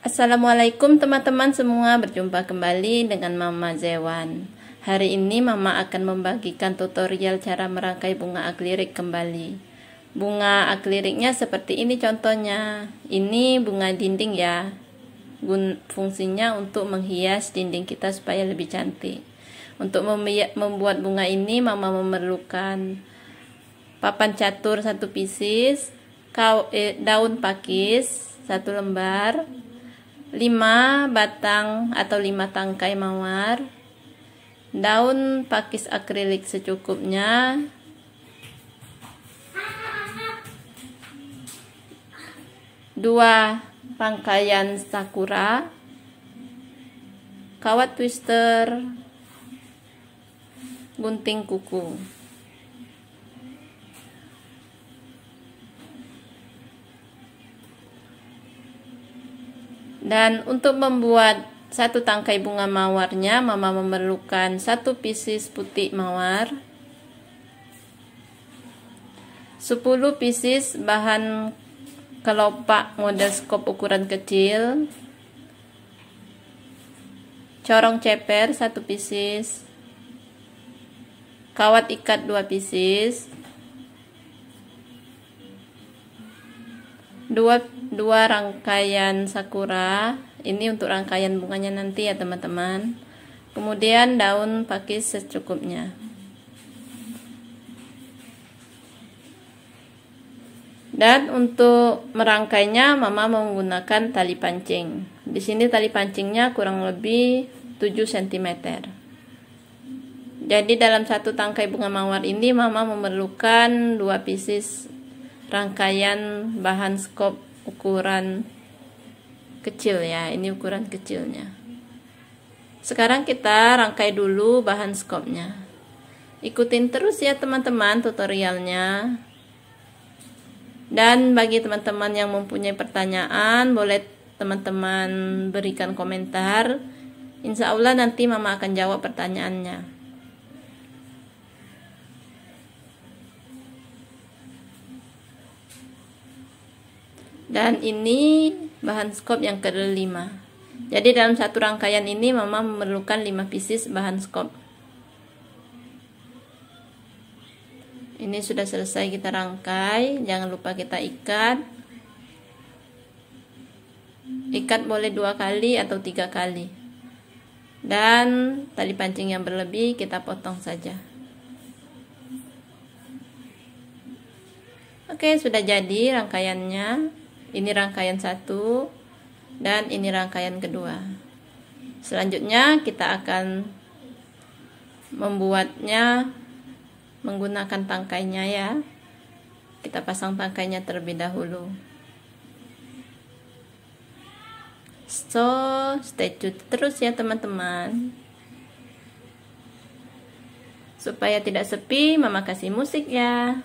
Assalamualaikum teman-teman semua, berjumpa kembali dengan Mama Zewan. Hari ini Mama akan membagikan tutorial cara merangkai bunga aglirik kembali. Bunga akliriknya seperti ini contohnya. Ini bunga dinding ya. fungsinya untuk menghias dinding kita supaya lebih cantik. Untuk membuat bunga ini Mama memerlukan papan catur satu pieces, eh, daun pakis satu lembar, lima batang atau lima tangkai mawar daun pakis akrilik secukupnya dua rangkaian sakura kawat twister gunting kuku Dan untuk membuat satu tangkai bunga mawarnya, Mama memerlukan satu pieces putih mawar, 10 pieces bahan kelopak model skop ukuran kecil, corong ceper satu pieces, kawat ikat dua pieces, dua dua rangkaian sakura ini untuk rangkaian bunganya nanti ya teman-teman kemudian daun pakis secukupnya dan untuk merangkainya mama menggunakan tali pancing di sini tali pancingnya kurang lebih 7 cm jadi dalam satu tangkai bunga mawar ini mama memerlukan dua pieces rangkaian bahan skop ukuran kecil ya ini ukuran kecilnya sekarang kita rangkai dulu bahan skopnya ikutin terus ya teman-teman tutorialnya dan bagi teman-teman yang mempunyai pertanyaan boleh teman-teman berikan komentar insya Allah nanti mama akan jawab pertanyaannya dan ini bahan skop yang kelima jadi dalam satu rangkaian ini mama memerlukan 5 pieces bahan skop ini sudah selesai kita rangkai jangan lupa kita ikat ikat boleh dua kali atau tiga kali dan tali pancing yang berlebih kita potong saja oke sudah jadi rangkaiannya ini rangkaian satu dan ini rangkaian kedua. Selanjutnya kita akan membuatnya menggunakan tangkainya ya. Kita pasang tangkainya terlebih dahulu. So, stay tune terus ya teman-teman. Supaya tidak sepi, Mama kasih musik ya.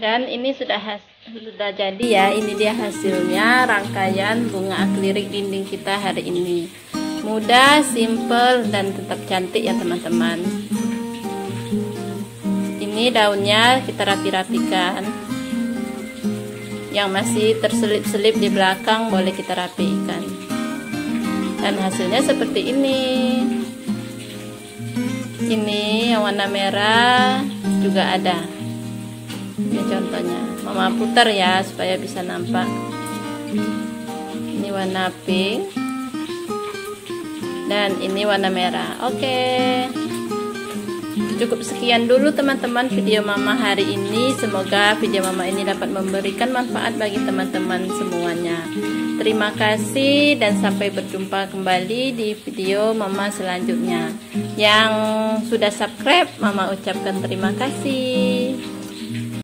dan ini sudah has sudah jadi ya hmm. ini dia hasilnya rangkaian bunga akrilik dinding kita hari ini mudah simple dan tetap cantik ya teman-teman ini daunnya kita rapi-rapikan yang masih terselip-selip di belakang boleh kita rapikan dan hasilnya seperti ini ini yang warna merah juga ada ini contohnya mama putar ya supaya bisa nampak ini warna pink dan ini warna merah oke okay. cukup sekian dulu teman-teman video mama hari ini semoga video mama ini dapat memberikan manfaat bagi teman-teman semuanya Terima kasih dan sampai berjumpa kembali di video mama selanjutnya. Yang sudah subscribe, mama ucapkan terima kasih.